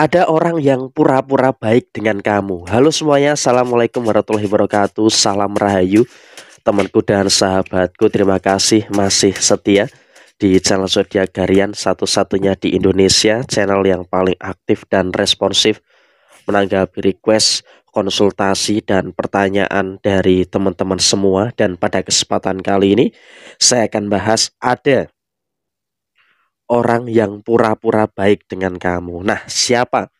ada orang yang pura-pura baik dengan kamu. Halo semuanya, assalamualaikum warahmatullahi wabarakatuh. Salam rahayu, temanku dan sahabatku. Terima kasih masih setia di channel Zodiak Garian satu-satunya di Indonesia, channel yang paling aktif dan responsif menanggapi request, konsultasi dan pertanyaan dari teman-teman semua dan pada kesempatan kali ini saya akan bahas ada orang yang pura-pura baik dengan kamu. Nah, siapa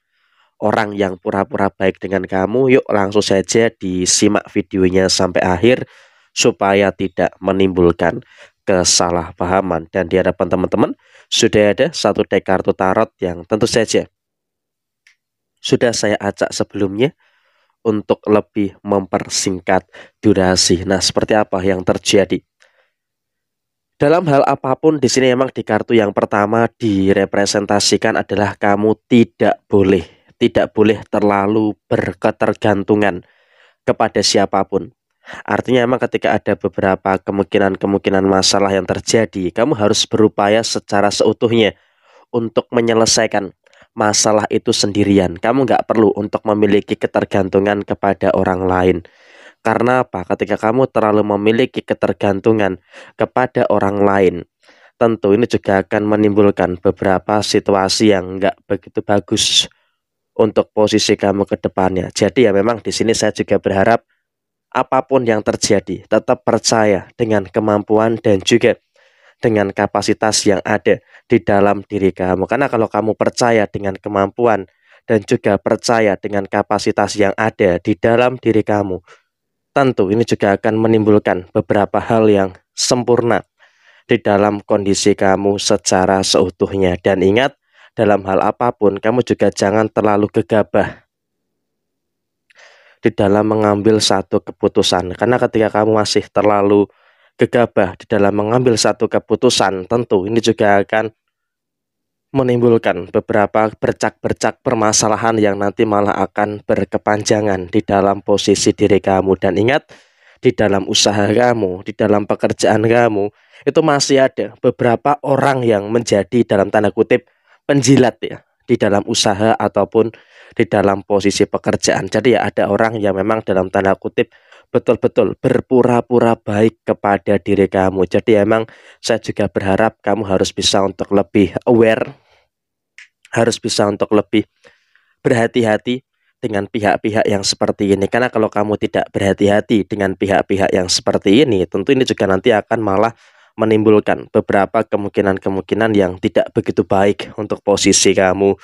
orang yang pura-pura baik dengan kamu? Yuk langsung saja disimak videonya sampai akhir supaya tidak menimbulkan kesalahpahaman. Dan di hadapan teman-teman sudah ada satu dek kartu tarot yang tentu saja sudah saya acak sebelumnya untuk lebih mempersingkat durasi. Nah, seperti apa yang terjadi? Dalam hal apapun di sini memang di kartu yang pertama direpresentasikan adalah kamu tidak boleh, tidak boleh terlalu berketergantungan kepada siapapun. Artinya memang ketika ada beberapa kemungkinan-kemungkinan masalah yang terjadi, kamu harus berupaya secara seutuhnya untuk menyelesaikan masalah itu sendirian. Kamu nggak perlu untuk memiliki ketergantungan kepada orang lain. Karena apa? Ketika kamu terlalu memiliki ketergantungan kepada orang lain, tentu ini juga akan menimbulkan beberapa situasi yang nggak begitu bagus untuk posisi kamu ke depannya. Jadi ya memang di sini saya juga berharap apapun yang terjadi tetap percaya dengan kemampuan dan juga dengan kapasitas yang ada di dalam diri kamu. Karena kalau kamu percaya dengan kemampuan dan juga percaya dengan kapasitas yang ada di dalam diri kamu, tentu ini juga akan menimbulkan beberapa hal yang sempurna di dalam kondisi kamu secara seutuhnya. Dan ingat, dalam hal apapun, kamu juga jangan terlalu gegabah di dalam mengambil satu keputusan. Karena ketika kamu masih terlalu gegabah di dalam mengambil satu keputusan, tentu ini juga akan menimbulkan beberapa bercak-bercak permasalahan yang nanti malah akan berkepanjangan di dalam posisi diri kamu dan ingat di dalam usaha kamu, di dalam pekerjaan kamu itu masih ada beberapa orang yang menjadi dalam tanda kutip penjilat ya di dalam usaha ataupun di dalam posisi pekerjaan. Jadi ya ada orang yang memang dalam tanda kutip betul-betul berpura-pura baik kepada diri kamu. Jadi emang saya juga berharap kamu harus bisa untuk lebih aware, harus bisa untuk lebih berhati-hati dengan pihak-pihak yang seperti ini. Karena kalau kamu tidak berhati-hati dengan pihak-pihak yang seperti ini, tentu ini juga nanti akan malah menimbulkan beberapa kemungkinan-kemungkinan yang tidak begitu baik untuk posisi kamu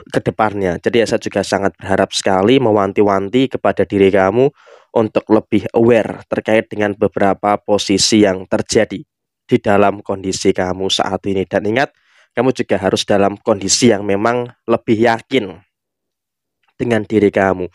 ke depannya. Jadi ya, saya juga sangat berharap sekali mewanti-wanti kepada diri kamu untuk lebih aware terkait dengan beberapa posisi yang terjadi di dalam kondisi kamu saat ini. Dan ingat, kamu juga harus dalam kondisi yang memang lebih yakin dengan diri kamu.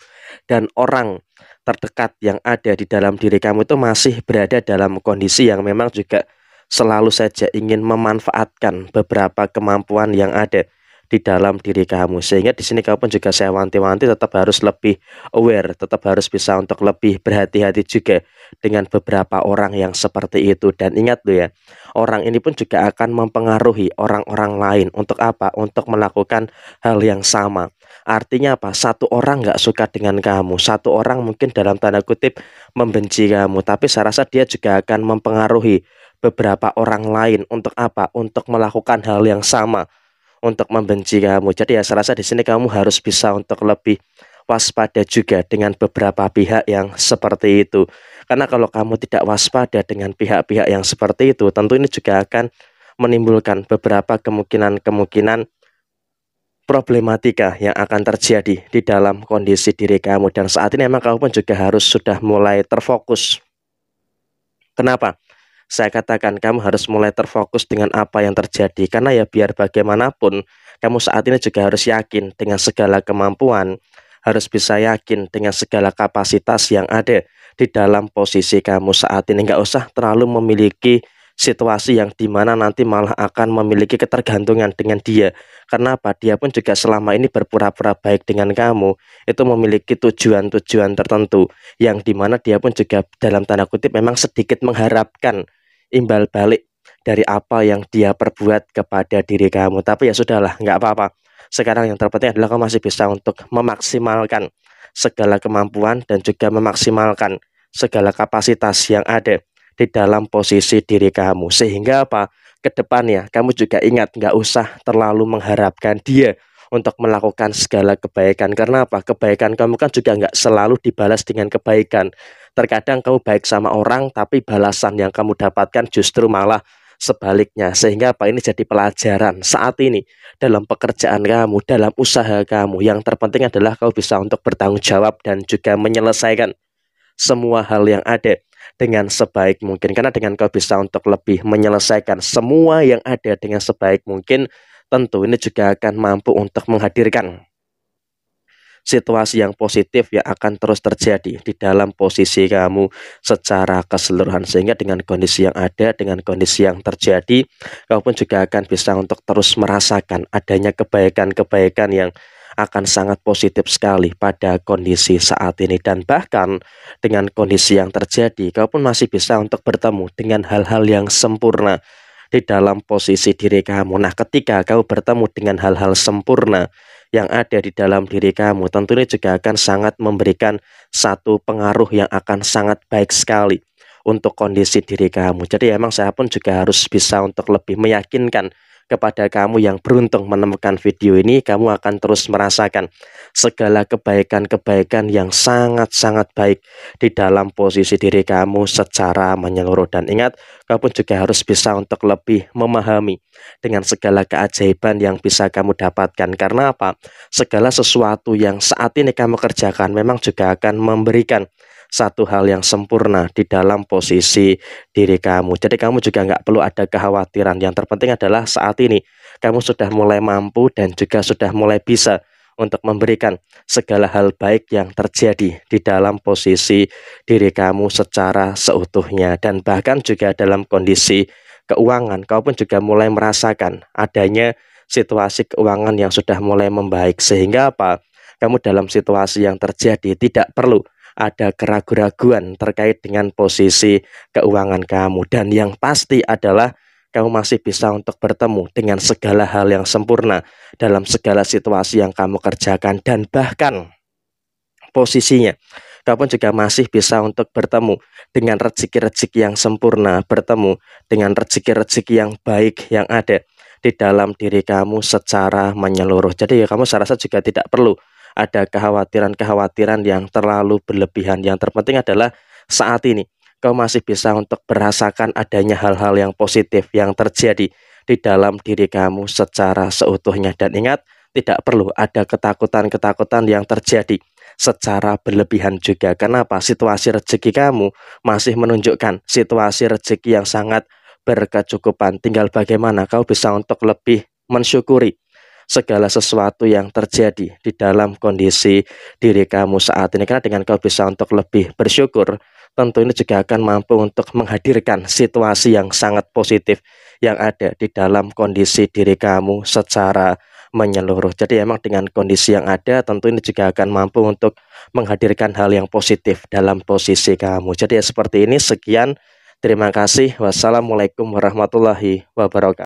Dan orang terdekat yang ada di dalam diri kamu itu masih berada dalam kondisi yang memang juga selalu saja ingin memanfaatkan beberapa kemampuan yang ada di dalam diri kamu. Sehingga di sini kamu pun juga saya wanti-wanti tetap harus lebih aware, tetap harus bisa untuk lebih berhati-hati juga dengan beberapa orang yang seperti itu. Dan ingat tuh ya, orang ini pun juga akan mempengaruhi orang-orang lain untuk apa? Untuk melakukan hal yang sama. Artinya apa? Satu orang nggak suka dengan kamu, satu orang mungkin dalam tanda kutip membenci kamu, tapi saya rasa dia juga akan mempengaruhi beberapa orang lain untuk apa? Untuk melakukan hal yang sama untuk membenci kamu. Jadi ya saya rasa di sini kamu harus bisa untuk lebih waspada juga dengan beberapa pihak yang seperti itu. Karena kalau kamu tidak waspada dengan pihak-pihak yang seperti itu, tentu ini juga akan menimbulkan beberapa kemungkinan-kemungkinan problematika yang akan terjadi di dalam kondisi diri kamu dan saat ini memang kamu pun juga harus sudah mulai terfokus. Kenapa? saya katakan kamu harus mulai terfokus dengan apa yang terjadi karena ya biar bagaimanapun kamu saat ini juga harus yakin dengan segala kemampuan, harus bisa yakin dengan segala kapasitas yang ada di dalam posisi kamu saat ini. Nggak usah terlalu memiliki situasi yang dimana nanti malah akan memiliki ketergantungan dengan dia. karena apa Dia pun juga selama ini berpura-pura baik dengan kamu, itu memiliki tujuan-tujuan tertentu, yang dimana dia pun juga dalam tanda kutip memang sedikit mengharapkan imbal balik dari apa yang dia perbuat kepada diri kamu. Tapi ya sudahlah, nggak apa-apa. Sekarang yang terpenting adalah kamu masih bisa untuk memaksimalkan segala kemampuan dan juga memaksimalkan segala kapasitas yang ada di dalam posisi diri kamu. Sehingga apa? Kedepannya kamu juga ingat nggak usah terlalu mengharapkan dia untuk melakukan segala kebaikan. Karena apa? Kebaikan kamu kan juga nggak selalu dibalas dengan kebaikan. Terkadang kamu baik sama orang, tapi balasan yang kamu dapatkan justru malah sebaliknya. Sehingga apa ini jadi pelajaran saat ini dalam pekerjaan kamu, dalam usaha kamu. Yang terpenting adalah kau bisa untuk bertanggung jawab dan juga menyelesaikan semua hal yang ada dengan sebaik mungkin. Karena dengan kau bisa untuk lebih menyelesaikan semua yang ada dengan sebaik mungkin, tentu ini juga akan mampu untuk menghadirkan situasi yang positif yang akan terus terjadi di dalam posisi kamu secara keseluruhan sehingga dengan kondisi yang ada dengan kondisi yang terjadi kau pun juga akan bisa untuk terus merasakan adanya kebaikan-kebaikan yang akan sangat positif sekali pada kondisi saat ini dan bahkan dengan kondisi yang terjadi kau pun masih bisa untuk bertemu dengan hal-hal yang sempurna di dalam posisi diri kamu. Nah, ketika kau bertemu dengan hal-hal sempurna yang ada di dalam diri kamu, tentunya juga akan sangat memberikan satu pengaruh yang akan sangat baik sekali untuk kondisi diri kamu. Jadi emang saya pun juga harus bisa untuk lebih meyakinkan kepada kamu yang beruntung menemukan video ini, kamu akan terus merasakan segala kebaikan-kebaikan yang sangat-sangat baik di dalam posisi diri kamu secara menyeluruh. Dan ingat, kamu juga harus bisa untuk lebih memahami dengan segala keajaiban yang bisa kamu dapatkan. Karena apa? Segala sesuatu yang saat ini kamu kerjakan memang juga akan memberikan satu hal yang sempurna di dalam posisi diri kamu. Jadi kamu juga nggak perlu ada kekhawatiran. Yang terpenting adalah saat ini kamu sudah mulai mampu dan juga sudah mulai bisa untuk memberikan segala hal baik yang terjadi di dalam posisi diri kamu secara seutuhnya dan bahkan juga dalam kondisi keuangan kau pun juga mulai merasakan adanya situasi keuangan yang sudah mulai membaik sehingga apa kamu dalam situasi yang terjadi tidak perlu ada keraguan-keraguan terkait dengan posisi keuangan kamu dan yang pasti adalah kamu masih bisa untuk bertemu dengan segala hal yang sempurna dalam segala situasi yang kamu kerjakan dan bahkan posisinya kamu juga masih bisa untuk bertemu dengan rezeki-rezeki yang sempurna, bertemu dengan rezeki-rezeki yang baik yang ada di dalam diri kamu secara menyeluruh. Jadi ya kamu saya rasa juga tidak perlu ada kekhawatiran-kekhawatiran yang terlalu berlebihan. Yang terpenting adalah saat ini kau masih bisa untuk merasakan adanya hal-hal yang positif yang terjadi di dalam diri kamu secara seutuhnya. Dan ingat, tidak perlu ada ketakutan-ketakutan yang terjadi secara berlebihan juga. Kenapa? Situasi rezeki kamu masih menunjukkan situasi rezeki yang sangat berkecukupan. Tinggal bagaimana kau bisa untuk lebih mensyukuri segala sesuatu yang terjadi di dalam kondisi diri kamu saat ini. Karena dengan kau bisa untuk lebih bersyukur, tentu ini juga akan mampu untuk menghadirkan situasi yang sangat positif yang ada di dalam kondisi diri kamu secara menyeluruh. Jadi emang dengan kondisi yang ada tentu ini juga akan mampu untuk menghadirkan hal yang positif dalam posisi kamu. Jadi ya seperti ini sekian. Terima kasih. Wassalamualaikum warahmatullahi wabarakatuh.